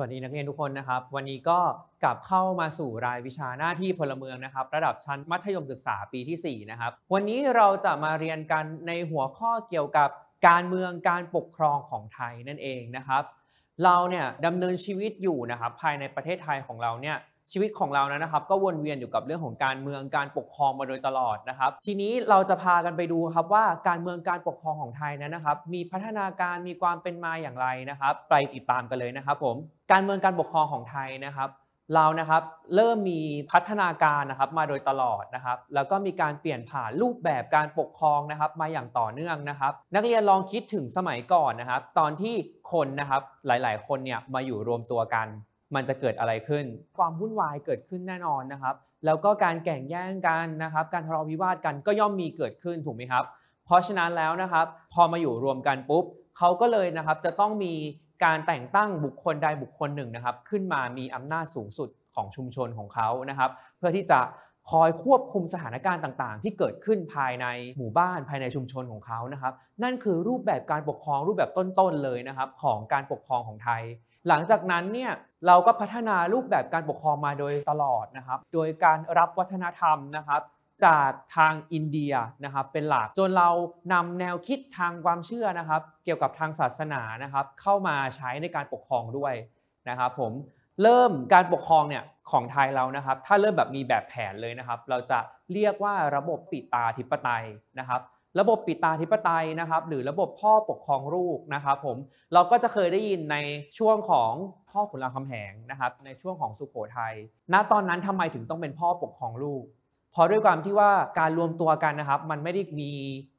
สวัสดี นักเรียนทุกคนนะครับ วันนี้ก็กลับเข้ามาสู่รายวิชาหน้าที่พลเมืองนะครับ ระดับชั้นมัธยมศึกษาปีที่4นะครับวันนี้เราจะมาเรียนกันในหัวข้อเกี่ยวกับการเมืองการปกครองของไทยนั่นเองนะครับ เราเนี่ยดำเนินชีวิตอยู่นะครับ ภายในประเทศไทยของเราเนี่ยชีวิตของเรานะครับ ก็วนเวียนอยู่กับเรื่องของการเมืองการปกครองมาโดยตลอดนะครับ ทีนี้เราจะพากันไปดูครับว่าการเมืองการปกครองของไทยนั้นนะครับ มีพัฒนาการมีความเป็นมาอย่างไรนะครับไปติดตามกันเลยนะครับผมการเมืองการปกครองของไทยนะครับ เรานะครับเริ่มมีพัฒนาการนะครับมาโดยตลอดนะครับ แล้วก็มีการเปลี่ยนผ่านรูปแบบการปกครองนะครับ มาอย่างต่อเนื่องนะครับ นักเรียนลองคิดถึงสมัยก่อนนะครับ ตอนที่คนนะครับหลาย ๆ คนเนี่ยมาอยู่รวมตัวกัน มันจะเกิดอะไรขึ้น ความวุ่นวายเกิดขึ้นแน่นอนนะครับ แล้วก็การแข่งแย่งกันนะครับ การทะเลาะวิวาทกันก็ย่อมมีเกิดขึ้นถูกไหมครับ เพราะฉะนั้นแล้วนะครับพอมาอยู่รวมกันปุ๊บเขาก็เลยนะครับจะต้องมีการแต่งตั้งบุคคลใดบุคคลหนึ่งนะครับ ขึ้นมามีอำนาจสูงสุดของชุมชนของเขานะครับ เพื่อที่จะคอยควบคุมสถานการณ์ต่างๆ ที่เกิดขึ้นภายในหมู่บ้านภายในชุมชนของเขานะครับ นั่นคือรูปแบบการปกครองรูปแบบต้น ๆ เลยนะครับของการปกครองของไทย หลังจากนั้นเนี่ยเราก็พัฒนารูปแบบการปกครองมาโดยตลอดนะครับ โดยการรับวัฒนธรรมนะครับจากทางอินเดียนะครับเป็นหลักจนเรานำแนวคิดทางความเชื่อนะครับเกี่ยวกับทางศาสนานะครับเข้ามาใช้ในการปกครองด้วยนะครับผมเริ่มการปกครองเนี่ยของไทยเรานะครับถ้าเริ่มแบบมีแบบแผนเลยนะครับ เราจะเรียกว่าระบบปิตาธิปไตยนะครับระบบปิตาธิปไตยนะครับหรือระบบพ่อปกครองลูกนะครับผมเราก็จะเคยได้ยินในช่วงของพ่อขุนรามคำแหงนะครับในช่วงของสุโขทยัยณตอนนั้นทำไมถึงต้องเป็นพ่อปกครองลูกราะด้วยความที่ว่าการรวมตัวกันนะครับ มันไม่ได้มี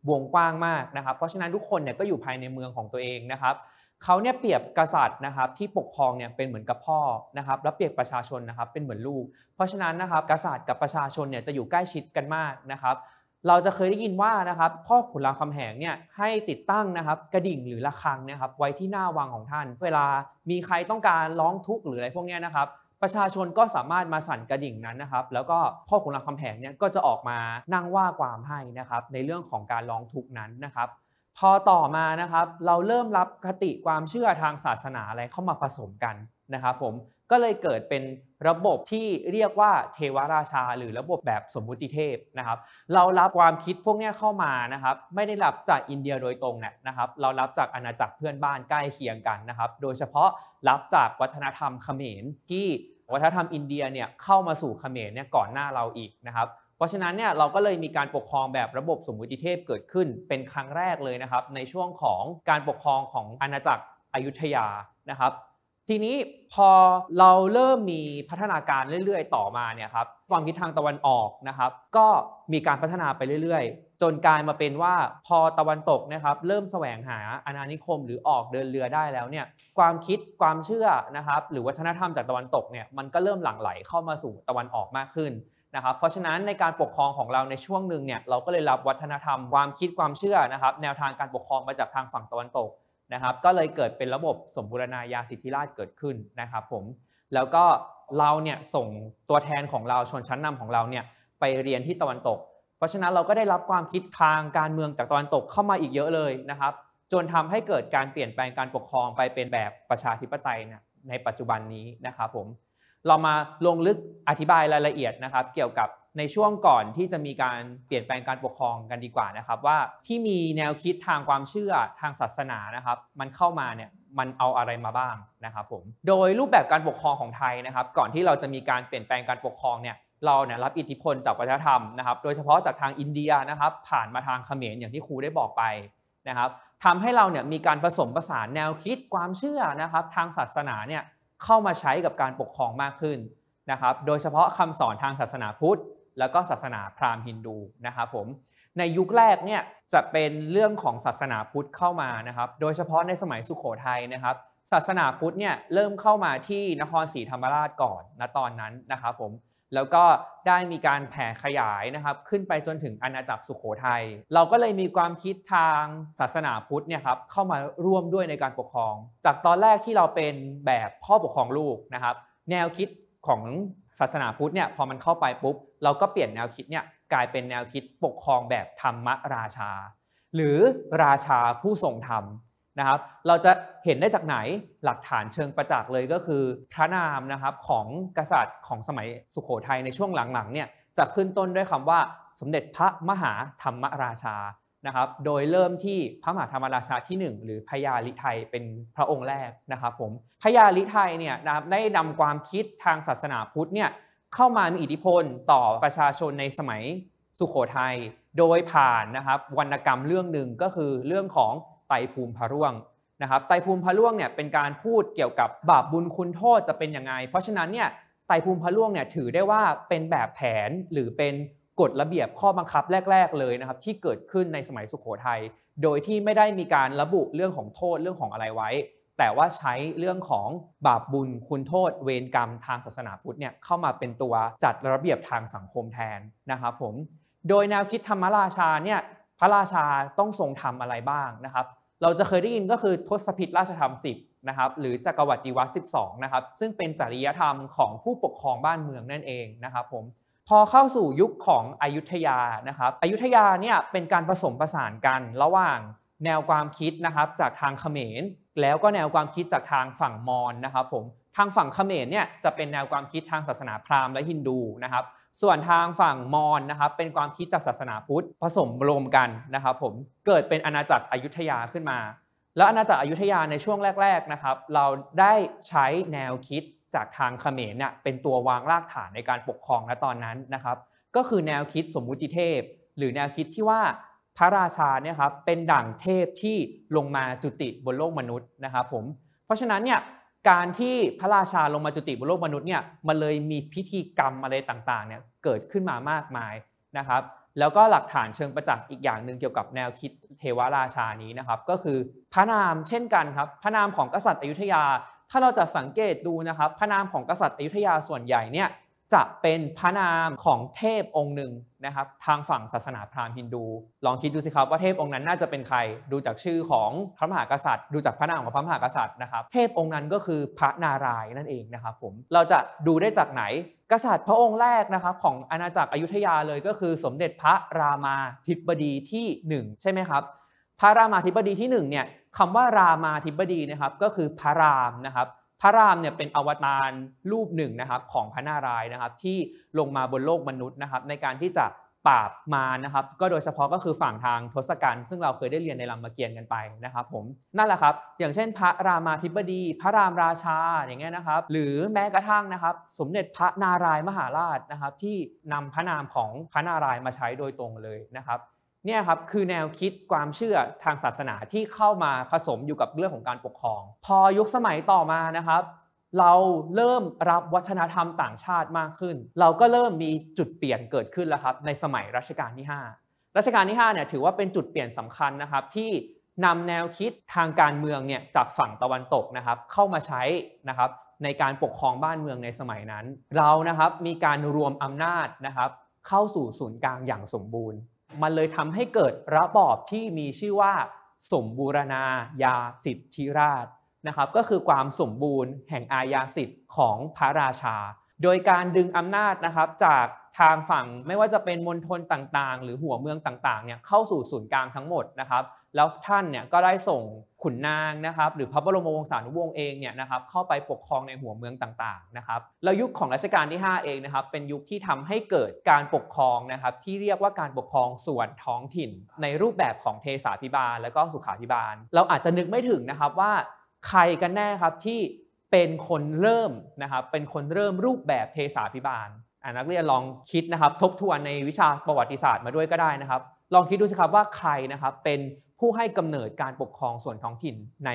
วงกว้างมากนะครับ เพราะฉะนั้นทุกคนเนี่ยก็อยู่ภายในเมืองของตัวเองนะครับเขาเนี่ยเปรียบกษัตริย์นะครับ ที่ปกครองเนี่ยเป็นเหมือนกับพ่อนะครับและเปรียบประชาชนนะครับเป็นเหมือนลูกเพราะฉะนั้นนะครับกษัตริย์กับประชาชนเนี่ยจะอยู่ใกล้ชิดกันมากนะครับ เราจะเคยได้ยินว่านะครับพ่อขุนรามคำแหงเนี่ยให้ติดตั้งนะครับ กระดิ่งหรือระฆังนะครับ ไว้ที่หน้าวังของท่าน เวลามีใครต้องการร้องทุกข์หรืออะไรพวกนี้นะครับประชาชนก็สามารถมาสั่นกระดิ่งนั้นนะครับ แล้วก็พ่อขุนรามคำแหงเนี่ยก็จะออกมานั่งว่าความให้นะครับ ในเรื่องของการร้องทุกข์นั้นนะครับ พอต่อมานะครับ เราเริ่มรับคติความเชื่อทางศาสนาอะไรเข้ามาผสมกันนะครับ ผมก็เลยเกิดเป็นระบบที่เรียกว่าเทวราชา หรือระบบแบบสมมุติเทพนะครับ เรารับความคิดพวกนี้เข้ามานะครับ ไม่ได้รับจากอินเดียโดยตรงเนี่ยนะครับ เรารับจากอาณาจักรเพื่อนบ้านใกล้เคียงกันนะครับ โดยเฉพาะรับจากวัฒนธรรมเขมรที่วัฒนธรรมอินเดียเนี่ยเข้ามาสู่เขมรเนี่ยก่อนหน้าเราอีกนะครับ เพราะฉะนั้นเนี่ยเราก็เลยมีการปกครองแบบระบบสมมุติเทพเกิดขึ้นเป็นครั้งแรกเลยนะครับ ในช่วงของการปกครองของอาณาจักรอยุธยานะครับทีนี้พอเราเริ่มมีพัฒนาการเรื่อยๆ ต่อมาเนี่ยครับความคิดทางตะวันออกนะครับก็มีการพัฒนาไปเรื่อยๆ จนกลายมาเป็นว่าพอตะวันตกนะครับเริ่มแสวงหาอาณานิคมหรือออกเดินเรือได้แล้วเนี่ยความคิดความเชื่อนะครับหรือวัฒนธรรมจากตะวันตกเนี่ยมันก็เริ่มหลั่งไหลเข้ามาสู่ตะวันออกมากขึ้นนะครับ เพราะฉะนั้นในการปกครองของเราในช่วงหนึ่งเนี่ยเราก็เลยรับวัฒนธรรม ความคิดความเชื่อนะครับแนวทางการปกครองมาจากทางฝั่งตะวันตกนะครับก็เลยเกิดเป็นระบบสมบูรณาญาสิทธิราชเกิดขึ้นนะครับผมแล้วก็เราเนี่ยส่งตัวแทนของเราชนชั้นนำของเราเนี่ยไปเรียนที่ตะวันตก เพราะฉะนั้นเราก็ได้รับความคิดทางการเมืองจากตะวันตกเข้ามาอีกเยอะเลยนะครับจนทำให้เกิดการเปลี่ยนแปลงการปกครองไปเป็นแบบประชาธิปไตยในปัจจุบันนี้นะครับผมเรามาลงลึกอธิบายรายละเอียดนะครับเกี่ยวกับในช่วงก่อนที่จะมีการเปลี่ยนแปลงการปกครองกันดีกว่านะครับว่าที่มีแนวคิดทางความเชื่อทางศาสนานะครับมันเข้ามาเนี่ยมันเอาอะไรมาบ้างนะครับผมโดยรูปแบบการปกครองของไทยนะครับก่อนที่เราจะมีการเปลี่ยนแปลงการปกครองเนี่ยเราเนี่ยรับอิทธิพลจากวัฒนธรรมนะครับโดยเฉพาะจากทางอินเดียนะครับผ่านมาทางเขมรอย่างที่ครูได้บอกไปนะครับทำให้เราเนี่ยมีการผสมผสานแนวคิดความเชื่อนะครับทางศาสนาเนี่ยเข้ามาใช้กับการปกครองมากขึ้นนะครับโดยเฉพาะคำสอนทางศาสนาพุทธแล้วก็ศาสนาพราหมณ์ฮินดูนะครับผมในยุคแรกเนี่ยจะเป็นเรื่องของศาสนาพุทธเข้ามานะครับ โดยเฉพาะในสมัยสุขโขทัยนะครับ ศาสนาพุทธเนี่ยเริ่มเข้ามาที่นครศรีธรรมราชก่อนณตอนนั้นนะครับผมแล้วก็ได้มีการแผ่ขยายนะครับขึ้นไปจนถึงอาณาจักรสุขโขทยัยเราก็เลยมีความคิดทางศาสนาพุทธเนี่ยครับเข้ามาร่วมด้วยในการปกครอง จากตอนแรกที่เราเป็นแบบพ่อปกครองลูกนะครับแนวคิดของศาสนาพุทธเนี่ยพอมันเข้าไปปุ๊บ เราก็เปลี่ยนแนวคิดเนี่ยกลายเป็นแนวคิดปกครองแบบธรรมราชา หรือราชาผู้ทรงธรรมนะครับ เราจะเห็นได้จากไหนหลักฐานเชิงประจักษ์เลยก็คือ พระนามนะครับของกษัตริย์ของสมัยสุขโขทัยในช่วงหลังๆเนี่ยจะขึ้นต้นด้วยคำว่าสมเด็จพระมหาธรรมราชานะครับโดยเริ่มที่พระมหาธรรมราชาที่ 1 หรือพญาลิไทยเป็นพระองค์แรกนะครับผมพญาลิไทยเนี่ยนะครับได้นำความคิดทางศาสนาพุทธเนี่ยเข้ามามีอิทธิพลต่อประชาชนในสมัยสุขโขทยัย โดยผ่านนะครับวรรณกรรมเรื่องหนึ่งก็คือเรื่องของไตภูมิพระร่วงนะครับไตภูมิพระร่วงเนี่ยเป็นการพูดเกี่ยวกับบาปบุญคุณโทษจะเป็นยังไงเพราะฉะนั้นเนี่ยไตภูมิพระร่วงเนี่ยถือได้ว่าเป็นแบบแผนหรือเป็นกฎระเบียบข้อบังคับแรก ๆ เลยนะครับ ที่เกิดขึ้นในสมัยสุขโขทัย โดยที่ไม่ได้มีการระบุเรื่องของโทษเรื่องของอะไรไว้ แต่ว่าใช้เรื่องของบาปบุญคุณโทษ เวรกรรม ทางศาสนาพุทธเนี่ยเข้ามาเป็นตัวจัดระเบียบทางสังคมแทนนะครับผมโดยแนวคิดธรรมราชาเนี่ยพระราชาต้องทรงทำอะไรบ้างนะครับ เราจะเคยได้ยินก็คือทศพิธราชธรรม10นะครับหรือจักรวรรดิวัตร12นะครับซึ่งเป็นจริยธรรมของผู้ปกครองบ้านเมืองนั่นเองนะครับผมพอเข้าสู่ยุคของอยุธยานะครับ อยุธยาเนี่ยเป็นการผสมผสานกันระหว่างแนวความคิดนะครับจากทางเขมร แล้วก็แนวความคิดจากทางฝั่งมอญนะครับผม ทางฝั่งเขมรเนี่ยจะเป็นแนวความคิดทางศาสนาพราหมณ์และฮินดูนะครับ ส่วนทางฝั่งมอญนะครับเป็นความคิดจากศาสนาพุทธ ผสมรวมกัน นะครับผมเกิดเป็นอาณาจักรอยุธยาขึ้นมา แล้วอาณาจักรอยุธยาในช่วงแรกๆนะครับเราได้ใช้แนวคิดจากทางเขมรเนี่ยเป็นตัววางรากฐานในการปกครองณตอนนั้นนะครับก็คือแนวคิดสมมุติเทพ หรือแนวคิดที่ว่าพระราชาเนี่ยครับเป็นดั่งเทพที่ลงมาจุติบนโลกมนุษย์นะครับผมเพราะฉะนั้นเนี่ยการที่พระราชาลงมาจุติบนโลกมนุษย์เนี่ยมันเลยมีพิธีกรรมอะไรต่างๆเนี่ยเกิดขึ้นมามากมายนะครับแล้วก็หลักฐานเชิงประจักษ์อีกอย่างหนึ่งเกี่ยวกับแนวคิดเทวราชานี้นะครับก็คือพระนามเช่นกันครับพระนามของกษัตริย์อยุธยาถ้าเราจะสังเกตดูนะครับพระนามของกษัตริย์อยุธยาส่วนใหญ่เนี่ยจะเป็นพระนามของเทพองค์หนึ่งนะครับ ทางฝั่งศาสนาพราหมณ์ฮินดูลองคิดดูสิครับว่าเทพองค์นั้นน่าจะเป็นใครดูจากชื่อของพระมหากษัตริย์ดูจากพระนามของพระมหากษัตริย์นะครับ เทพองค์นั้นก็คือพระนารายณ์นั่นเองนะครับผมเราจะดูได้จากไหนกษัตริย์พระองค์แรกนะครับ ของอาณาจักรอยุธยาเลยก็คือสมเด็จพระรามาธิบดีที่ 1ใช่ไหมครับพระรามาธิบดีที่1เนี่ยคำว่ารามาธิบดีนะครับก็คือพระรามนะครับ พระรามเนี่ยเป็นอวตารรูปหนึ่งนะครับของพระนารายณ์นะครับที่ลงมาบนโลกมนุษย์นะครับ ในการที่จะปราบมารนะครับ ก็โดยเฉพาะก็คือฝั่งทางทศกัณฐ์ซึ่งเราเคยได้เรียนในรามเกียรติ์กันไปนะครับผมนั่นแหละครับอย่างเช่นพระรามาธิบดี พระรามราชาอย่างเงี้ยนะครับ หรือแม้กระทั่งนะครับ สมเด็จพระนารายณ์มหาราชนะครับที่นำพระนามของพระนารายณ์มาใช้โดยตรงเลยนะครับเนี่ยครับคือแนวคิดความเชื่อทางศาสนาที่เข้ามาผสมอยู่กับเรื่องของการปกครอง พอยุคสมัยต่อมานะครับเราเริ่มรับวัฒนธรรมต่างชาติมากขึ้น เราก็เริ่มมีจุดเปลี่ยนเกิดขึ้นแล้วครับในสมัยรัชกาลที่ 5 รัชกาลที่5เนี่ยถือว่าเป็นจุดเปลี่ยนสำคัญนะครับที่นำแนวคิดทางการเมืองเนี่ย จากฝั่งตะวันตกนะครับเข้ามาใช้นะครับในการปกครองบ้านเมืองในสมัยนั้น เรานะครับมีการรวมอำนาจนะครับเข้าสู่ศูนย์กลางอย่างสมบูรณ์มันเลยทำให้เกิดระบอบที่มีชื่อว่า สมบูรณาญาสิทธิราชนะครับก็คือความสมบูรณ์แห่งอาญาสิทธิ์ของพระราชา โดยการดึงอำนาจนะครับจากทางฝั่งไม่ว่าจะเป็นมณฑลต่างๆ หรือหัวเมืองต่างๆเนี่ยเข้าสู่ศูนย์กลางทั้งหมดนะครับแล้วท่านเนี่ยก็ได้ส่งขุนนางนะครับ หรือพระบรมวงศานุวงศ์เองเนี่ยนะครับ เข้าไปปกครองในหัวเมืองต่างๆนะครับแล้วยุคของรัชกาลที่ 5 เองนะครับ เป็นยุคที่ทำให้เกิดการปกครองนะครับ ที่เรียกว่าการปกครองส่วนท้องถิ่น ในรูปแบบของเทศาพิบาล และก็สุขาพิบาล เราอาจจะนึกไม่ถึงนะครับว่าใครกันแน่ ครับ ที่เป็นคนเริ่มนะครับ เป็นคนเริ่มรูปแบบเทศาพิบาลอ่านักเรียนลองคิดนะครับทบทวนในวิชาประวัติศาสตร์มาด้วยก็ได้นะครับ ลองคิดดูสิครับว่าใครนะครับเป็นผู้ให้กำเนิดการปกครองส่วนท้องถิ่นใน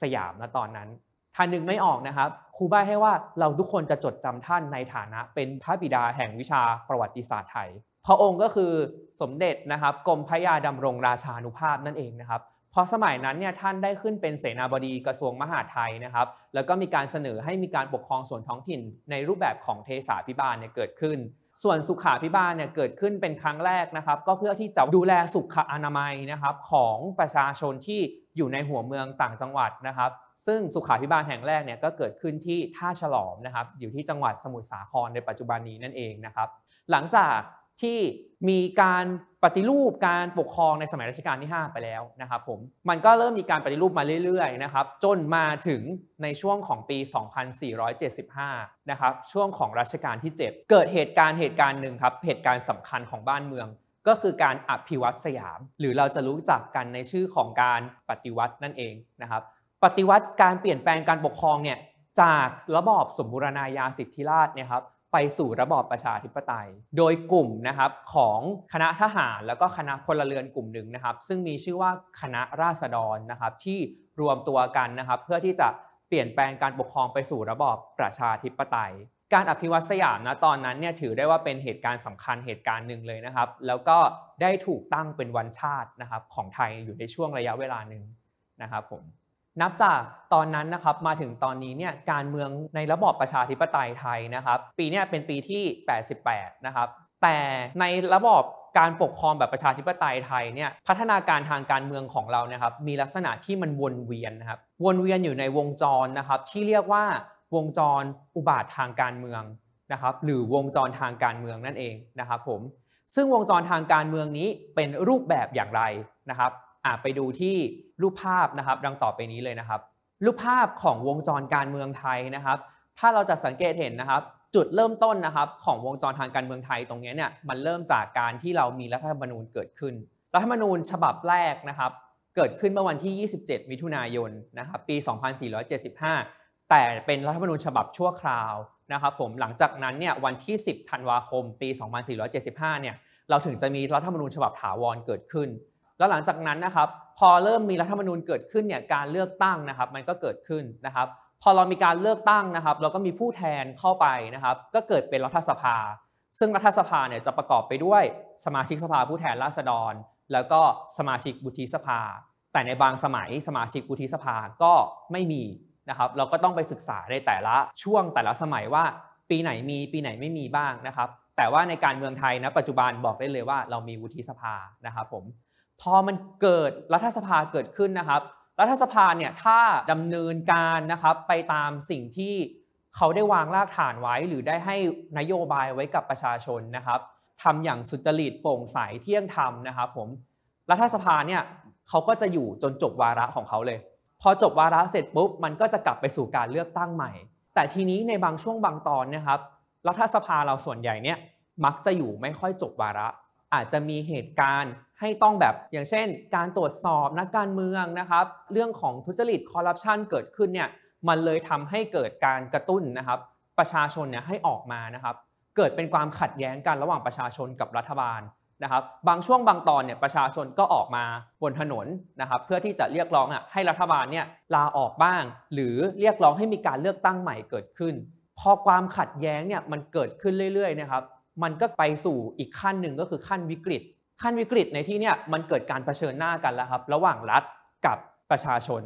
สยามณตอนนั้น ท่านหนึ่งไม่ออกนะครับ ครูใบ้ให้ว่าเราทุกคนจะจดจำท่านในฐานะเป็นพระบิดาแห่งวิชาประวัติศาสตร์ไทยพระองค์ก็คือสมเด็จนะครับกรมพระยาดำรงราชานุภาพนั่นเองนะครับพอสมัยนั้นเนี่ยท่านได้ขึ้นเป็นเสนาบดีกระทรวงมหาดไทยนะครับ แล้วก็มีการเสนอให้มีการปกครองส่วนท้องถิ่นในรูปแบบของเทศาพิบาลเนี่ยเกิดขึ้นส่วนสุขาพิบาลเนี่ย เกิดขึ้นเป็นครั้งแรกนะครับ ก็เพื่อที่จะดูแลสุขอนามัยนะครับของประชาชนที่อยู่ในหัวเมืองต่างจังหวัดนะครับ ซึ่งสุขาพิบาลแห่งแรกเนี่ยก็เกิดขึ้นที่ท่าฉลอมนะครับอยู่ที่จังหวัดสมุทรสาครในปัจจุบันนี้นั่นเองนะครับ หลังจากที่มีการปฏิรูปการปกครองในสมัยรัชกาลที่ 5 ไปแล้วนะครับผม มันก็เริ่มมีการปฏิรูปมาเรื่อยๆนะครับ จนมาถึงในช่วงของปี 2475 นะครับ ช่วงของรัชกาลที่ 7 เกิดเหตุการณ์เหตุการณ์หนึ่งครับ เหตุการณ์สำคัญของบ้านเมือง ก็คือการอภิวัตสยาม หรือเราจะรู้จักกันในชื่อของการปฏิวัตินั่นเองนะครับ ปฏิวัติการเปลี่ยนแปลงการปกครองเนี่ย จากระบอบสมบูรณาญาสิทธิราชเนี่ยครับไปสู่ระบอบประชาธิปไตย โดยกลุ่มนะครับของคณะทหารแล้วก็คณะพลเรือนกลุ่มหนึ่งนะครับ ซึ่งมีชื่อว่าคณะราษฎรนะครับที่รวมตัวกันนะครับเพื่อที่จะเปลี่ยนแปลงการปกครองไปสู่ระบอบประชาธิปไตย การอภิวัตสยามนะตอนนั้นเนี่ยถือได้ว่าเป็นเหตุการณ์สำคัญเหตุการณ์หนึ่งเลยนะครับ แล้วก็ได้ถูกตั้งเป็นวันชาตินะครับของไทยอยู่ในช่วงระยะเวลาหนึ่งนะครับผมนับจากตอนนั้นนะครับมาถึงตอนนี้เนี่ยการเมืองในระบอบประชาธิปไตยไทยนะครับ ปีนี้เป็นปีที่ 88 นะครับ แต่ในระบอบการปกครองแบบประชาธิปไตยไทยเนี่ยพัฒนาการทางการเมืองของเรานะครับ มีลักษณะที่มันวนเวียนนะครับวนเวียนอยู่ในวงจรนะครับที่เรียกว่าวงจรอุบาททางการเมืองนะครับหรือวงจรทางการเมืองนั่นเองนะครับผมซึ่งวงจรทางการเมืองนี้เป็นรูปแบบอย่างไรนะครับไปดูที่รูปภาพนะครับ ดังต่อไปนี้เลยนะครับ รูปภาพของวงจรการเมืองไทยนะครับ ถ้าเราจะสังเกตเห็นนะครับ จุดเริ่มต้นนะครับของวงจรทางการเมืองไทยตรงนี้เนี่ย มันเริ่มจากการที่เรามีรัฐธรรมนูญเกิดขึ้น รัฐธรรมนูญฉบับแรกนะครับ เกิดขึ้นเมื่อวันที่ 27 มิถุนายนนะครับ ปี 2475 แต่เป็นรัฐธรรมนูญฉบับชั่วคราวนะครับ ผม หลังจากนั้นเนี่ยวันที่ 10 ธันวาคม ปี 2475 เนี่ย เราถึงจะมีรัฐธรรมนูญฉบับถาวรเกิดขึ้น แล้วหลังจากนั้นนะครับพอเริ่มมีรัฐธรรมนูญเกิดขึ้นเนี่ยการเลือกตั้งนะครับ มันก็เกิดขึ้นนะครับ พอเรามีการเลือกตั้งนะครับ เราก็มีผู้แทนเข้าไปนะครับ ก็เกิดเป็นรัฐสภา ซึ่งรัฐสภาเนี่ยจะประกอบไปด้วยสมาชิกสภา ผู้แทนราษฎร แล้วก็สมาชิกบุธิสภา แต่ในบางสมัยสมาชิกบุธิสภาก็ไม่มีนะครับ เราก็ต้องไปศึกษาในแต่ละช่วง แต่ละสมัยว่าปีไหนมีปีไหนไม่มีบ้างนะครับ แต่ว่าในการเมืองไทยนะปัจจุบันบอกได้เลยว่าเรามีวุฒิสภานะครับ ผมพอมันเกิดรัฐสภาเกิดขึ้นนะครับ รัฐสภาเนี่ยถ้าดำเนินการนะครับไปตามสิ่งที่เขาได้วางรากฐานไว้หรือได้ให้นโยบายไว้กับประชาชนนะครับทำอย่างสุจริตโปร่งใส เที่ยงธรรมนะครับผมรัฐสภาเนี่ยเขาก็จะอยู่จนจบวาระของเขาเลย พอจบวาระเสร็จปุ๊บ มันก็จะกลับไปสู่การเลือกตั้งใหม่ แต่ทีนี้ในบางช่วงบางตอนนะครับรัฐสภาเราส่วนใหญ่เนี่ยมักจะอยู่ไม่ค่อยจบวาระ อาจจะมีเหตุการณ์ให้ต้องแบบอย่างเช่นการตรวจสอบนักการเมืองนะครับเรื่องของทุจริตคอร์รัปชันเกิดขึ้นเนี่ยมันเลยทำให้เกิดการกระตุ้นนะครับประชาชนเนี่ยให้ออกมานะครับเกิดเป็นความขัดแย้งกันระหว่างประชาชนกับรัฐบาลนะครับ บางช่วงบางตอนเนี่ยประชาชนก็ออกมาบนถนนนะครับเพื่อที่จะเรียกร้องอ่ะให้รัฐบาลเนี่ยลาออกบ้าง หรือเรียกร้องให้มีการเลือกตั้งใหม่เกิดขึ้นพอความขัดแย้งเนี่ยมันเกิดขึ้นเรื่อยๆนะครับมันก็ไปสู่อีกขั้นหนึ่งก็คือขั้นวิกฤตขั้นวิกฤตในที่นี่มันเกิดการเผชิญหน้ากันแล้วครับ ระหว่างรัฐกับประชาชน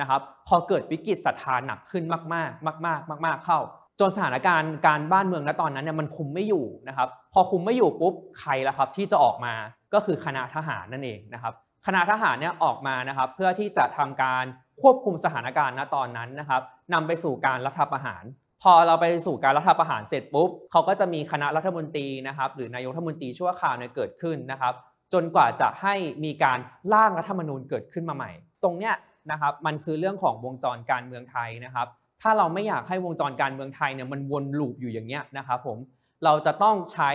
นะครับ พอเกิดวิกฤตศรัทธาหนักขึ้นมาก ๆ มาก ๆ มาก ๆ เข้าจนสถานการณ์การบ้านเมืองณตอนนั้นเนี่ยมันคุมไม่อยู่นะครับพอคุมไม่อยู่ปุ๊บใครล่ะครับที่จะออกมาก็คือคณะทหารนั่นเองนะครับคณะทหารเนี่ยออกมานะครับ เพื่อที่จะทำการควบคุมสถานการณ์ณตอนนั้นนะครับนำไปสู่การรัฐประหารพอเราไปสู่การรัฐประหารเสร็จปุ๊บเขาก็จะมีคณะรัฐมนตรีนะครับหรือนายกรัฐมนตรีชั่วคราวเนี่ยเกิดขึ้นนะครับ จนกว่าจะให้มีการร่างรัฐธรรมนูญเกิดขึ้นมาใหม่ ตรงเนี้ยนะครับมันคือเรื่องของวงจรการเมืองไทยนะครับถ้าเราไม่อยากให้วงจรการเมืองไทยเนี่ยมันวนลูปอยู่อย่างเงี้ยนะครับผมเราจะต้องใช้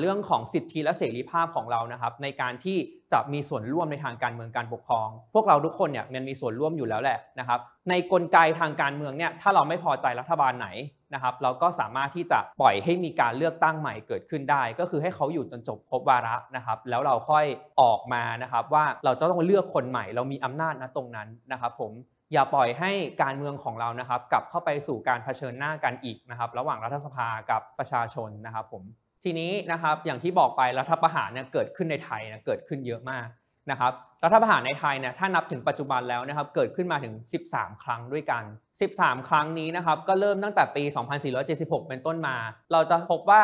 เรื่องของสิทธิและเสรีภาพของเรานะครับ ในการที่จะมีส่วนร่วมในทางการเมืองการปกครอง พวกเราทุกคนเนี่ยมันมีส่วนร่วมอยู่แล้วแหละนะครับ ในกลไกทางการเมืองเนี่ยถ้าเราไม่พอใจรัฐบาลไหนนะครับ เราก็สามารถที่จะปล่อยให้มีการเลือกตั้งใหม่เกิดขึ้นได้ ก็คือให้เขาอยู่จนจบครบวาระนะครับ แล้วเราค่อยออกมานะครับ ว่าเราจะต้องเลือกคนใหม่เรามีอำนาจนะตรงนั้นนะครับผมอย่าปล่อยให้การเมืองของเรานะครับกลับเข้าไปสู่การเผชิญหน้ากันอีกนะครับระหว่างรัฐสภากับประชาชนนะครับผมทีนี้นะครับอย่างที่บอกไปรัฐประหารเนี่ยเกิดขึ้นในไทยนะเกิดขึ้นเยอะมากนะครับ รัฐประหารในไทยเนี่ยถ้านับถึงปัจจุบันแล้วนะครับเกิดขึ้นมาถึง 13 ครั้งด้วยกัน 13 ครั้งนี้นะครับก็เริ่มตั้งแต่ปี 2476 เป็นต้นมา เราจะพบว่า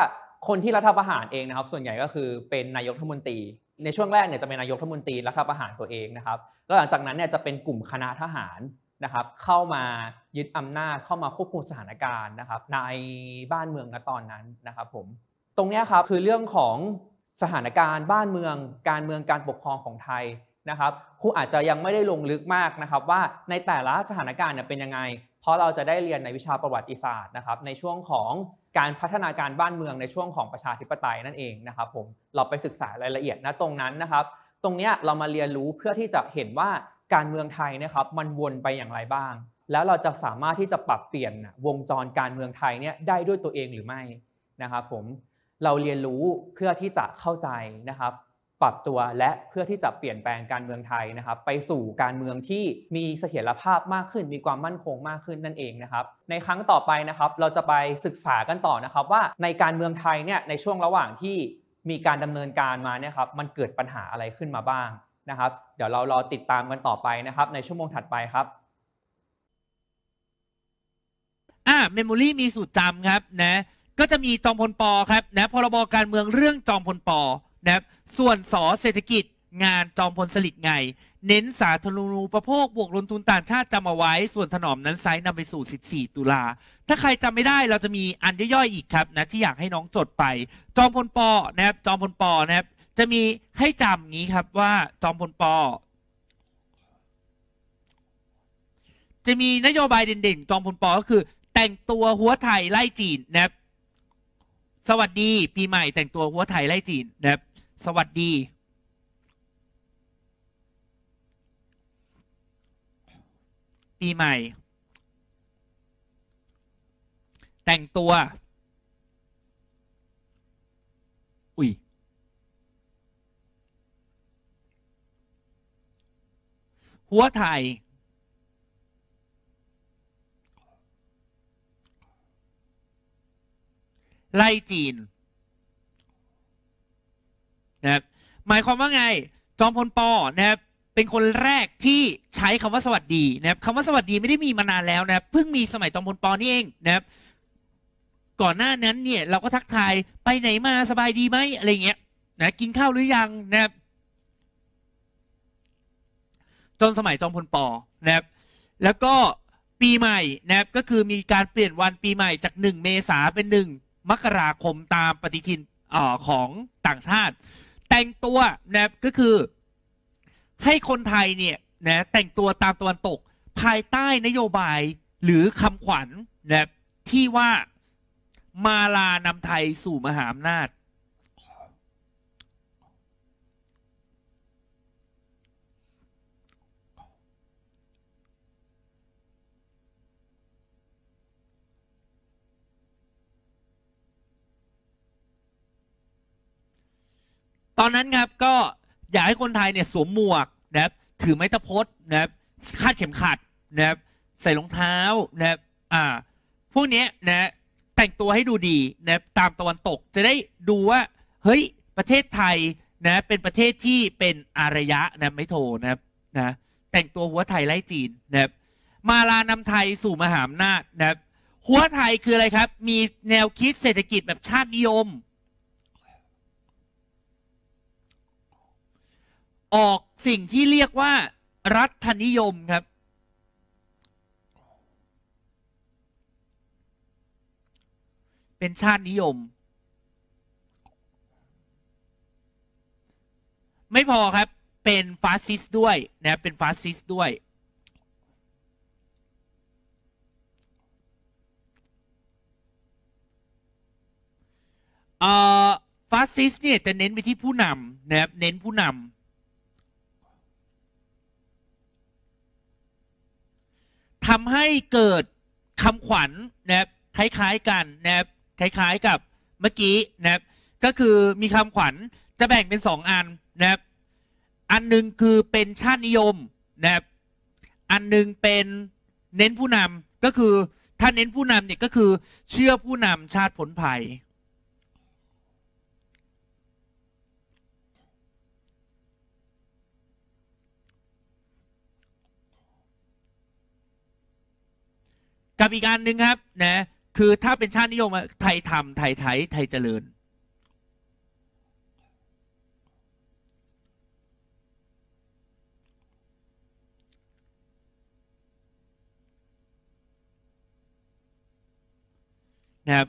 คนที่รัฐประหารเองนะครับส่วนใหญ่ก็คือเป็นนายกรัฐมนตรีในช่วงแรกเนี่ยจะเป็นนายกรัฐมนตรีรัฐประหารตัวเองนะครับ แล้วหลังจากนั้นเนี่ยจะเป็นกลุ่มคณะทหารนะครับเข้ามา ยึดอำนาจเข้ามาควบคุมสถานการณ์นะครับ ในบ้านเมืองณตอนนั้นนะครับผมตรงนี้ครับคือเรื่องของสถานการณ์บ้านเมืองการเมืองการปกครองของไทยนะครับครูอาจจะยังไม่ได้ลงลึกมากนะครับ ว่าในแต่ละสถานการณ์เนี่ยเป็นยังไง เพราะเราจะได้เรียนในวิชาประวัติศาสตร์นะครับ ในช่วงของการพัฒนาการบ้านเมืองในช่วงของประชาธิปไตยนั่นเองนะครับ ผม เราไปศึกษารายละเอียดนะตรงนั้นนะครับ ตรงนี้เรามาเรียนรู้เพื่อที่จะเห็นว่าการเมืองไทยนะครับ มันวนไปอย่างไรบ้าง แล้วเราจะสามารถที่จะปรับเปลี่ยนวงจรการเมืองไทยเนี่ยได้ด้วยตัวเองหรือไม่นะครับ ผม เราเรียนรู้เพื่อที่จะเข้าใจนะครับปรับตัวและเพื่อที่จะเปลี่ยนแปลงการเมืองไทยนะครับ ไปสู่การเมืองที่มีเสถียรภาพมากขึ้น มีความมั่นคงมากขึ้นนั่นเองนะครับ ในครั้งต่อไปนะครับเราจะไปศึกษากันต่อนะครับ ว่าในการเมืองไทยเนี่ยในช่วงระหว่างที่มีการดำเนินการมาเนี่ยครับมันเกิดปัญหาอะไรขึ้นมาบ้างนะครับ เดี๋ยวเรารอติดตามกันต่อไปนะครับ ในชั่วโมงถัดไปครับอ่าเมมโมรี่มีสูตรจำครับนะก็จะมีจอมพลปอครับนะพรบการเมืองเรื่องจอมพลปอนะส่วนสอเศรษฐกิจงานจอมพลสลิดไง เน้นสาธารณูปโภค บวกลงทุนต่างชาติจำเอาไว้ ส่วนถนอมนั้นไซส์นำไปสู่ 14 ตุลา ถ้าใครจำไม่ได้เราจะมีอันย่อยๆ อีกครับนะที่อยากให้น้องจดไป จอมพลปอนะครับจอมพลปอนะครับจะมีให้จำงี้ครับว่าจอมพลปอจะมีนโยบายเด่นๆ จอมพลปอก็คือ แต่งตัวหัวไทยไล่จีนนะครับสวัสดีปีใหม่แต่งตัวหัวไทยไล่จีนนะครับสวัสดี ปีใหม่ แต่งตัว อุ้ย หัวไทย ไล่จีนะครับหมายความว่าไง จอมพลปอนะครับเป็นคนแรกที่ใช้คำว่าสวัสดีนะครับคำว่าสวัสดีไม่ได้มีมานานแล้วนะเพิ่งมีสมัยจอมพลปอนี่เองนะครับก่อนหน้านั้นเนี่ยเราก็ทักทาย ไปไหนมา สบายดีไหมอะไรเงี้ยนะกินข้าวหรือยังนะครับ จนสมัยจอมพลปอนะครับแล้วก็ปีใหม่นะครับก็คือมีการเปลี่ยนวันปีใหม่จาก1เมษาเป็น1มกราคมตามปฏิทินออของต่างชาติแต่งตัวนะก็คือ ให้คนไทยเนี่ยนะแต่งตัวตามตะวันตก ภายใต้นโยบายหรือคำขวัญนะที่ว่ามาลานำไทยสู่มหาอำนาจตอนนั้นครับก็ อยากให้คนไทยเนี่ยสวมหมวกนะครับถือไม้ตะพดนะครับคาดเข็มขัดนะครับใส่รองเท้านะครับอ่าพวกนี้นะแต่งตัวให้ดูดีนะตามตะวันตกจะได้ดูว่าเฮ้ยประเทศไทยนะเป็นประเทศที่เป็นอารยะนะไม่โทนะนะแต่งตัวหัวไทยไล่จีนนะมาลานำไทยสู่มหาอำนาจนะหัวไทยคืออะไรครับ มีแนวคิดเศรษฐกิจแบบชาตินิยมออกสิ่งที่เรียกว่ารัฐนิยมครับ เป็นชาตินิยม ไม่พอครับเป็นฟาสซิสด้วยนะเป็น ฟาสซิสด้วย ฟาสซิสเนี่ยจะเน้นไปที่ผู้นำนะครับ เน้นผู้นำทำให้เกิดคำขวัญนะครับคล้ายๆ กันนะครับคล้ายๆกับเมื่อกี้นะครับก็คือมีคำขวัญจะแบ่งเป็นสองอันนะครับอันหนึ่งคือเป็นชาตินิยมนะครับอันหนึ่งเป็นเน้นผู้นำก็คือถ้าเน้นผู้นำเนี่ยก็คือเชื่อผู้นำชาติผลภัยกับอีกการหนึ่งครับ นะ คือถ้าเป็นชาตินิยมไทยทำไทยไทย ไทยเจริญ นะครับ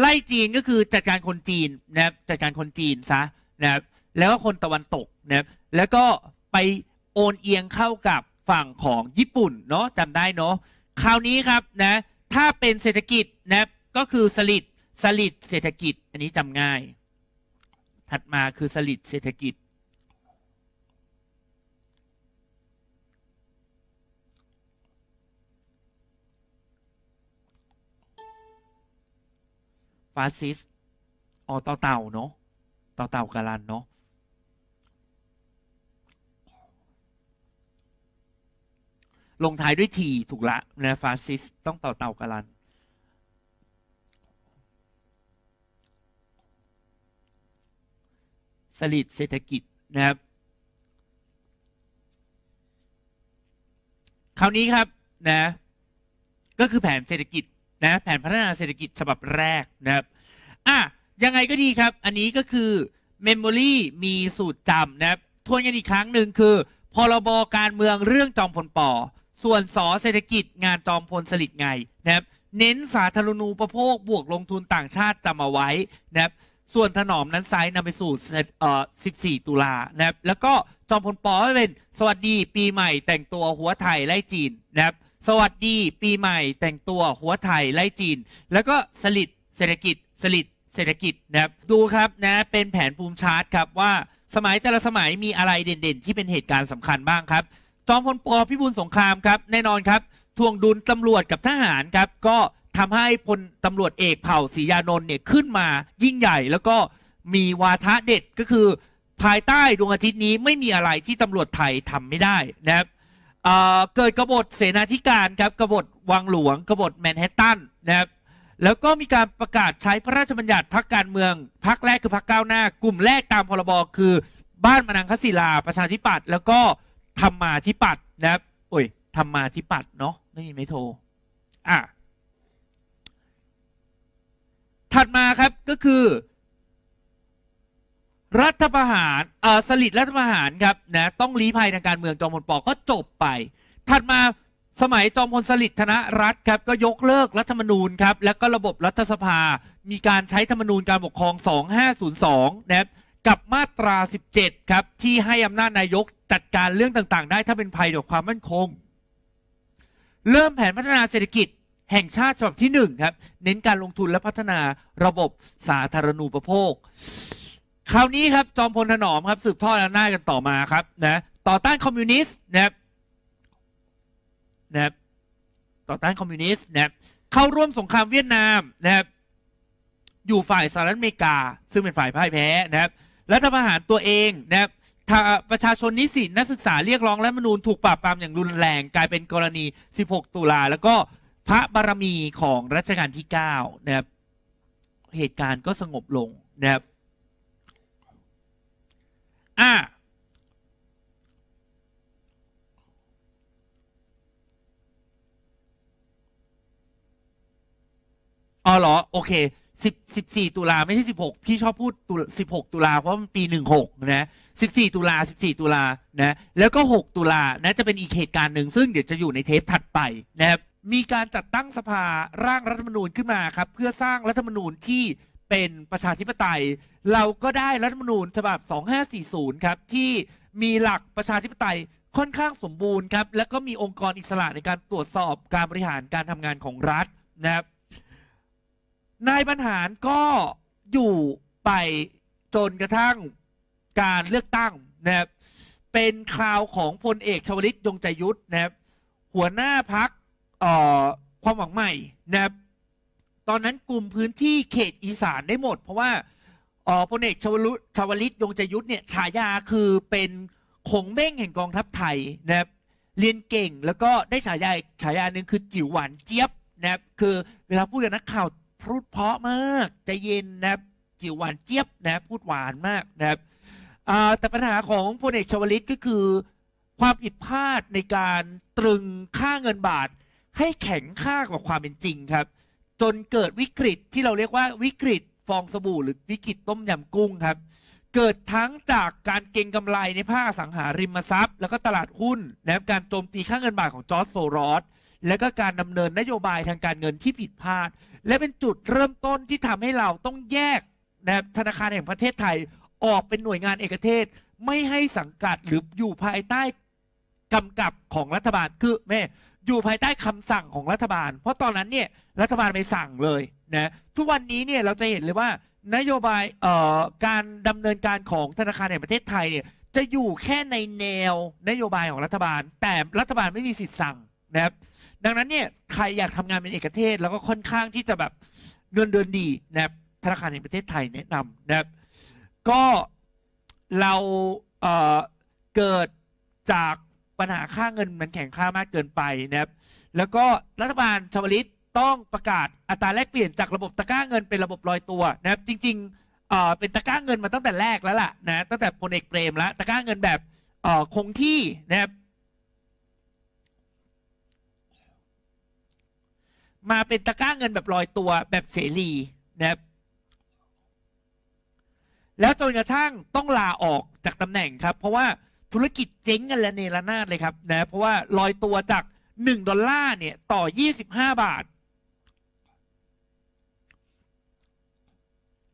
ไล่จีนก็คือจัดการคนจีน นะครับ จัดการคนจีนซะ นะครับ แล้วก็คนตะวันตกนะครับ แล้วก็ไปโอนเอียงเข้ากับฝั่งของญี่ปุ่น เนาะจำได้เนาะคราว นี้ ครับ นะ ถ้าเป็นเศรษฐกิจ นะ ก็คือ สลิดสลิดเศรษฐกิจอันนี้จำง่าย ถัดมาคือ สลิดเศรษฐกิจ ฟาสซิสออต่าเต่าเนาะต่าเต่ากาลัน เนาะลงท้ายด้วยที ถูกละนะฟาซิสต้องต่อเตากรลัน สลิดเศรษฐกิจนะครับ คราวนี้ครับนะ ก็คือแผนเศรษฐกิจนะแผนพัฒนาเศรษฐกิจฉบับแรกนะครับ อ่ะ ยังไงก็ดีครับ อันนี้ก็คือเมมโมรีมีสูตรจำนะครับ ทวนกันอีกครั้งหนึ่งคือพรบการเมืองเรื่องจอมพลปส่วนสอเศรษฐกิจงานจอมพลสลิดไงนะครับเน้นสาธารณูปโภคบวกลงทุนต่างชาติจำเอาไว้นะครับส่วนถนอมนั้นไซน์นำไปสู่เอ่อ14 ตุลานะครับแล้วก็จอมพลปอเป็น สวัสดีปีใหม่แต่งตัวหัวไทยไล่จีนนะครับสวัสดีปีใหม่แต่งตัวหัวไทยไล่จีน แล้วก็สลิดเศรษฐกิจสลิดเศรษฐกิจนะครับดูครับนะเป็นแผนภูมิชาร์ตครับว่าสมัยแต่ละสมัยมีอะไรเด่นๆ ที่เป็นเหตุการณ์สำคัญบ้างครับจอมพลปพิบูลสงครามครับแน่นอนครับทวงดุลตำรวจกับทหารครับก็ทำให้พลตำรวจเอกเผ่าศรียานนท์เนี่ยขึ้นมายิ่งใหญ่ แล้วก็มีวาทะเด็ด ก็คือ ภายใต้ดวงอาทิตย์นี้ไม่มีอะไรที่ตำรวจไทยทำไม่ได้นะครับเเกิดกบฏเสนาธิการครับกบฏวังหลวงกบฏแมนฮัตตันนะครับแล้วก็มีการประกาศใช้พระราชบัญญัติพักการเมืองพักแรกคือพักก้าวหน้า กลุ่มแรกตามพรบคือบ้านมนังคศิลาประชาธิปัตย์แล้วก็ธรรมาธิปัตย์นะครับโอ้ยธรรมาธิปัตย์เนาะไม่มีไม่โทร อ่ะ ถัดมาครับก็คือ รัฐประหารอ่าสลิดรัฐประหารครับ นะ ต้องลี้ภัยทางการเมืองจอมพลปอก็จบไป ถัดมาสมัยจอมพลสลิดธนรัฐครับ ก็ยกเลิกรัฐธรรมนูญครับ แล้วก็ระบบรัฐสภา มีการใช้ธรรมนูญการปกครอง 2502 นะครับกับมาตรา 17 ครับที่ให้อำนาจนายกจัดการเรื่องต่าง ๆ ได้ถ้าเป็นภัยต่อความมั่นคง เริ่มแผนพัฒนาเศรษฐกิจแห่งชาติฉบับที่ 1 ครับ เน้นการลงทุนและพัฒนาระบบสาธารณูปโภค คราวนี้ครับจอมพลถนอมครับ สืบทอดอำนาจกันต่อมาครับนะต่อต้านคอมมิวนิสต์นะครับนะครับ ต่อต้านคอมมิวนิสต์ นะครับเข้าร่วมสงครามเวียดนามนะครับ อยู่ฝ่ายสหรัฐอเมริกา ซึ่งเป็นฝ่ายพ่ายแพ้นะครับรัฐประหารตัวเองนะครับประชาชนนิสิตนักศึกษาเรียกร้องและมนูญถูกปราบ ปรามอย่างรุนแรงกลายเป็นกรณี 16 ตุลา แล้วก็พระบารมีของรัชกาลที่ 9 นะครับเหตุการณ์ก็สงบลง นะครับอ่ะอ๋อเหรอ โอเคสิบสิบสี่ตุลาไม่ใช่สิบหกพี่ชอบพูดสิบหกตุลาเพราะมันปีหนึ่งหกนะสิบสี่ตุลาสิบสี่ตุลานะแล้วก็หกตุลานะจะเป็น อีกเหตุการณ์หนึ่งซึ่งเดี๋ยวจะอยู่ในเทปถัดไปนะครับมีการจัดตั้งสภาร่างรัฐธรรมนูญขึ้นมา ครับ เพื่อสร้างรัฐธรรมนูญที่เป็นประชาธิปไตย เราก็ได้รัฐธรรมนูญฉบับ 2540 ครับ ที่มีหลักประชาธิปไตยค่อนข้างสมบูรณ์ครับและก็มีองค์กรอิสระในการตรวจสอบการบริหารการทำงานของรัฐนะครับนายบรรหาร ก็อยู่ไปจนกระทั่งการเลือกตั้ง นะครับเป็นคราวของพลเอกชวลิตยงใจยุทธนะครับ หัวหน้าพักความหวังใหม่ นะครับตอนนั้นกลุ่มพื้นที่เขตอีสานได้หมด เพราะว่าพลเอก ชวลุชวลิตยงใจยุทธเนี่ยฉายาคือเป็นคงเม้งแห่งกองทัพไทยนะครับเรียนเก่งแล้วก็ได้ฉายาฉายาหนึ่งคือจิ๋วหวานเจี๊ยบนะครับคือเวลาพูดกับนักข่าวพูดเพาะมากใจเย็นนะครับจิ๋วหวานเจี๊ยบนะพูดหวานมากนะครับแต่ปัญหาของพลเอกชวลิตก็คือ ความผิดพลาดในการตรึงค่าเงินบาทให้แข็งค่ากว่าความเป็นจริงครับ จนเกิดวิกฤตที่เราเรียกว่าวิกฤตฟองสบู่ หรือวิกฤตต้มยำกุ้งครับเกิดทั้งจากการเก็งกำไรในภาคสังหาริมทรัพย์ แล้วก็ตลาดหุ้นและการโจมตีค่าเงินบาทของจอร์จโซรอสและก็การดำเนินนโยบายทางการเงินที่ผิดพลาด และเป็นจุดเริ่มต้นที่ทำให้เราต้องแยก นะธนาคารแห่งประเทศไทย ออกเป็นหน่วยงานเอกเทศ ไม่ให้สังกัดหรืออยู่ภายใต้กำกับของรัฐบาลคือแม่อยู่ภายใต้คำสั่งของรัฐบาล เพราะตอนนั้นเนี่ย รัฐบาลไปสั่งเลยนะทุกวันนี้เนี่ยเราจะเห็นเลยว่า นโยบายเอ่อการดำเนินการของธนาคารแห่งประเทศไทยเนี่ยจะอยู่แค่ในแนวนโยบายของรัฐบาล แต่รัฐบาลไม่มีสิทธิ์สั่งนะครับดังนั้นเนี่ยใคร อยากทำงานเป็นเอกเทศแล้วก็ค่อนข้างที่จะแบบเงินเดือนดี นะครับธนาคารแห่งประเทศไทยแนะนำนะครับ ก็เราเเกิดจากปัญหาค่าเงินมันแข็งค่ามากเกินไปนะครับ แล้วก็รัฐบาลชวลิตต้องประกาศอัตราแลกเปลี่ยนจากระบบตะก้าเงินเป็นระบบลอยตัวนะครับ จริง ๆเป็นตะก้าเงินมาตั้งแต่แรกแล้วล่ะนะตั้งแต่พลเอกเปรมแล้วตะก้าเงินแบบคงที่นะครับมาเป็นตะกร้าเงินแบบลอยตัวแบบเสรีนะครับ แล้วจนกระทั่งต้องลาออกจากตำแหน่งครับ เพราะว่าธุรกิจเจ๊งกันและเนรนาศเลยครับนะ เพราะว่าลอยตัวจากหนึ่งดอลลาร์เนี่ยต่อยี่สิบห้าบาท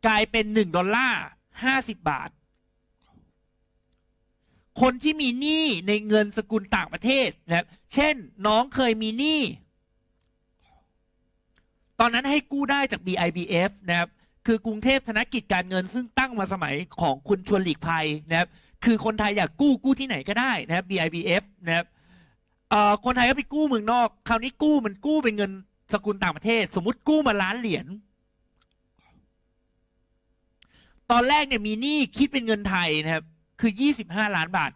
กลายเป็นหนึ่งดอลลาร์ห้าสิบบาท คนที่มีหนี้ในเงินสกุลต่างประเทศนะเช่นน้องเคยมีหนี้ตอนนั้นให้กู้ได้จาก BIBF นะครับ คือกรุงเทพธนกิจการเงินซึ่งตั้งมาสมัยของคุณชวนหลีกภัยนะครับ คือคนไทยอยากกู้กู้ที่ไหนก็ได้นะครับ BIBF นะครับเอ่อคนไทยก็ไปกู้เมืองนอก คราวนี้กู้มันกู้เป็นเงินสกุลต่างประเทศ สมมติกู้มาล้านเหรียญ ตอนแรกเนี่ยมีหนี้คิดเป็นเงินไทยนะครับ คือยี่สิบห้าล้านบาท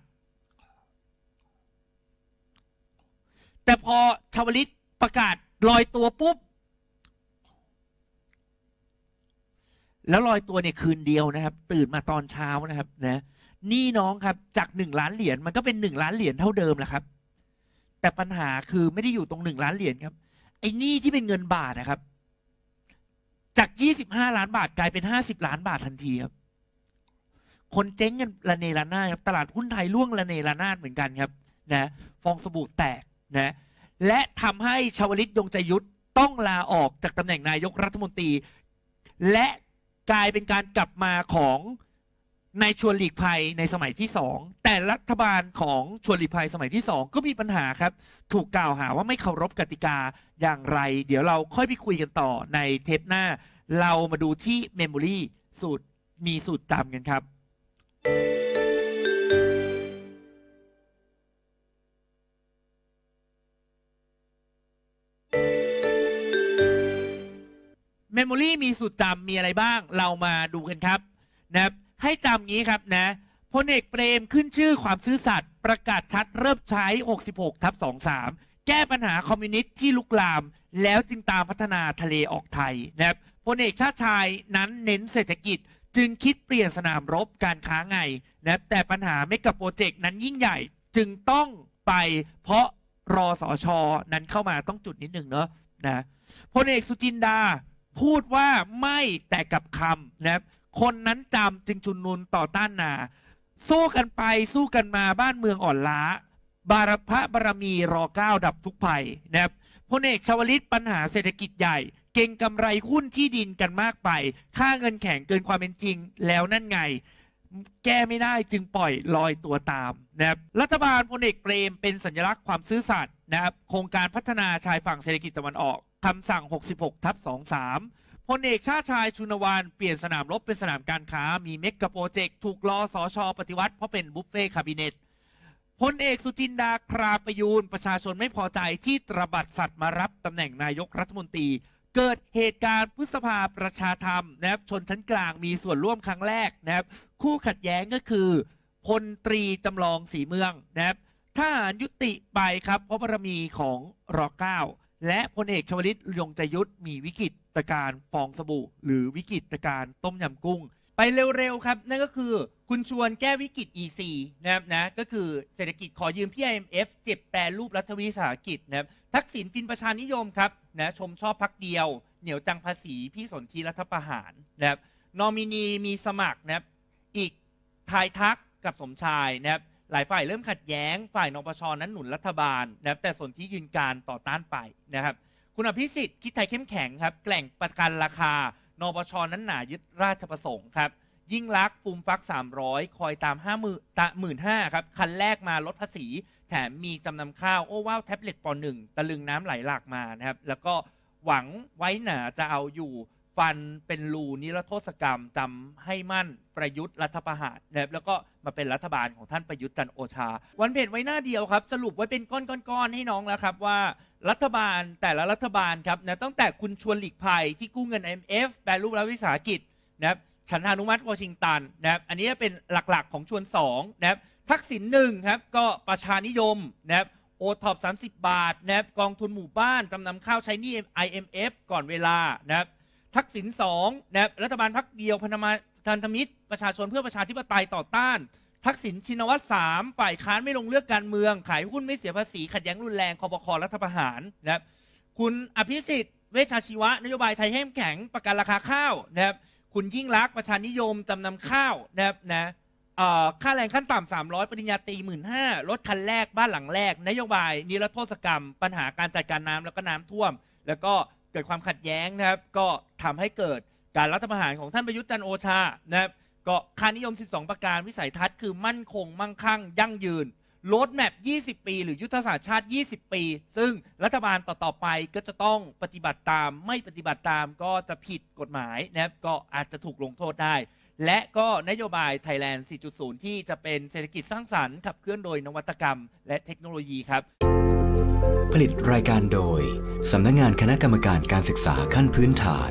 แต่พอชาวลิตประกาศลอยตัวปุ๊บแล้วลอยตัวในคืนเดียวนะครับ ตื่นมาตอนเช้านะครับนะนี่น้องครับจากหนึ่งล้านเหรียญมันก็เป็นหนึ่งล้านเหรียญเท่าเดิมแหละครับ แต่ปัญหาคือไม่ได้อยู่ตรงหนึ่งล้านเหรียญครับ ไอ้นี่ที่เป็นเงินบาทนะครับ จากยี่สิบห้าล้านบาท กลายเป็นห้าสิบล้านบาททันทีครับ คนเจ๊งกันระเนระนาดครับตลาดหุ้นไทยร่วงระเนระนาดเหมือนกันครับ นะ ฟองสบู่แตกนะ และทำให้ชาวลิตยงใจยุทธต้องลาออกจากตำแหน่งนายกรัฐมนตรี และกลายเป็นการกลับมาของนายชวนหลีกภัยในสมัยที่สองแต่รัฐบาลของชวนหลีกภัยสมัยที่สองก็มีปัญหาครับ ถูกกล่าวหาว่าไม่เคารพกติกาอย่างไร เดี๋ยวเราค่อยไปคุยกันต่อในเทปหน้า เรามาดูที่เมมโมรีสูตรมีสูตรจำกันครับเมมโมรีมีสูตรจำมี อะไรบ้าง เรามาดูกันครับ นะครับให้จำงี้ครับ นะพลเอก เปรมขึ้นชื่อความซื่อสัตย์ประกาศชัดเริ่ม ใช้ 66 ทับ23 แก้ปัญหาคอมมิวนิสต์ที่ ลุกลาม แล้วจึงตามพัฒนาทะเลออกไทยนะครับพลเอก ชาติชายนั้นเน้นเศรษฐกิจ จึงคิดเปลี่ยนสนามรบการค้าไงนะครับแต่ปัญหาไม่กับโปรเจกต์นั้นยิ่งใหญ่ จึงต้องไป เพราะรอสอชอนั้นเข้ามาต้องจุดนิดหนึ่งเนาะนะพลเอกสุจินดาพูดว่าไม่แต่กับคำนะครับ คนนั้นจำจึงชุนนุนต่อต้านนา สู้กันไปสู้กันมาบ้านเมืองอ่อนล้า บารพระบารมีรอเก้าดับทุกภัยนะครับพลเอกชวลิตปัญหาเศรษฐกิจใหญ่ เก่งกำไรหุ้นที่ดินกันมากไปค่าเงินแข็งเกินความเป็นจริงแล้วนั่นไง แก้ไม่ได้จึงปล่อยลอยตัวตามนะครับรัฐบาลพลเอกเปรมเป็นสัญลักษณ์ความซื่อสัตย์นะครับโครงการพัฒนาชายฝั่งเศรษฐกิจตะวันออกคำสั่ง 66 ทับ 23พลเอกชาชาย ชุนวานเปลี่ยนสนามรบเป็นสนามการค้า มีเมกกะโปรเจกต์ถูกรอสอชอปฏิวัติ เพราะเป็นบุฟเฟ่คาบิเนตพลเอก สุจินดา คราประยูนประชาชนไม่พอใจที่ ตรบัดสัตว์มารับตำแหน่งนายกรัฐมนตรี เกิดเหตุการณ์พฤษภาประชาธรรมนะครับชนชั้นกลางมีส่วนร่วมครั้งแรกนะครับคู่ขัดแย้งก็คือพลตรีจำลองสีเมืองนะครับทหารยุติไปครับเพราะบารมีของรอเก้าและพลเอกชวลิตยงใจยุทธมีวิกฤตการฟองสบู่ หรือวิกฤตการต้มยำกุ้ง ไปเร็วๆครับ นั่นก็คือคุณชวนแก้วิกฤต EC นะครับนะก็คือเศรษฐกิจขอยืม พี่ IMF เจ็บแปรรูป รัฐวิสาหกิจนะครับ ทักษิณฟินประชานิยม ครับนะชมชอบพักเดียวเหนียวจังภาษีพี่สนธิรัฐประหารนะครับนอมินีมีสมัครนะครับอีกทายทักกับสมชายนะครับหลายฝ่ายเริ่มขัดแย้ง ฝ่ายนปชนั้นหนุนรัฐบาลนะครับแต่ส่วนที่ยืนการต่อต้านไปนะครับ คุณอภิสิทธิ์ คิดไทยเข้มแข็งครับ แกล่งประกันราคา นปชนั้นหนายึดราชประสงค์ครับ ยิ่งรักฟูมฟัก 300 คอยตาม5 0 0 0หมื่นห้าครับ คันแรกมาลดภาษี แถมมีจำนำข้าว โอ้ว้าว แท็บเล็ตปอหนึ่ง ตะลึงน้ำไหลหลากมานะครับ แล้วก็หวังไว้หนาจะเอาอยู่ฟันเป็นรูนิรโทษกรรมจำให้มั่นประยุทธ์รัฐประหารนะครับแล้วก็มาเป็นรัฐบาลของท่านประยุทธ์จันโอชา วันเพจไว้หน้าเดียวครับ สรุปไว้เป็นก้อนๆให้น้องแล้วครับว่า รัฐบาลแต่ละรัฐบาลครับนะตั้งแต่คุณชวนหลีกภัยที่กู้เงิน IMF แปรรูปแลฐวิสาหกิจนะครับฉันทานุมัติวอชิงตันนะครับอันนี้เป็นหลักๆของชวน2นะครับทักษิณหนึ่งครับ ก็ประชานิยมนะครับโอท็อป30บาทนะครับกองทุนหมู่บ้านจำนำข้าวใช้นี่ IMF ก่อนเวลานะครับทักษิณสองนะรัฐบาลพักเดียวพันธมาพันธมิตรประชาชนเพื่อประชาธิปไตยต่อต้าน ทักษิณชินวัตรสามฝ่ายค้านไม่ลงเลือกการเมือง ขายหุ้นไม่เสียภาษี ขัดแย้งรุนแรงคอปคอรัฐประหารนะคุณอภิสิทธิ์ เวชชาชีวะ นโยบายไทยแห้มแข็ง ประกันราคาข้าวนะครับคุณยิ่งรักประชานิยมจำนำข้าวนะครับนะค่าแรงขั้นต่ำสามร้อยปริญญาตรีหมื่นห้ารถคันแรกบ้านหลังแรกนโยบายนิรโทษกรรม ปัญหาการจัดการน้ำแล้วก็น้ำท่วม แล้วก็เกิดความขัดแย้งนะครับก็ทำให้เกิดการรัฐประหารของท่านประยุทธ์จันโอชานะครับก็ค่านิยม 12 ประการวิสัยทัศน์ คือมั่นคงมั่งคั่ง ยั่งยืนลดแมพ20 ปีหรือยุทธศาสตร์ชาติ 20 ปี ซึ่งรัฐบาลต่อ ๆ ไปก็จะต้องปฏิบัติตามไม่ปฏิบัติตามก็จะผิดกฎหมายนะครับก็อาจจะถูกลงโทษได้และก็นโยบาย Thailand 4.0 ที่จะเป็นเศรษฐกิจสร้างสรรค์ขับเคลื่อนโดยนวัตกรรม และเทคโนโลยีครับ ผลิตรายการโดย สำนักงงานคณะกรรมการการศึกษาขั้นพื้นฐาน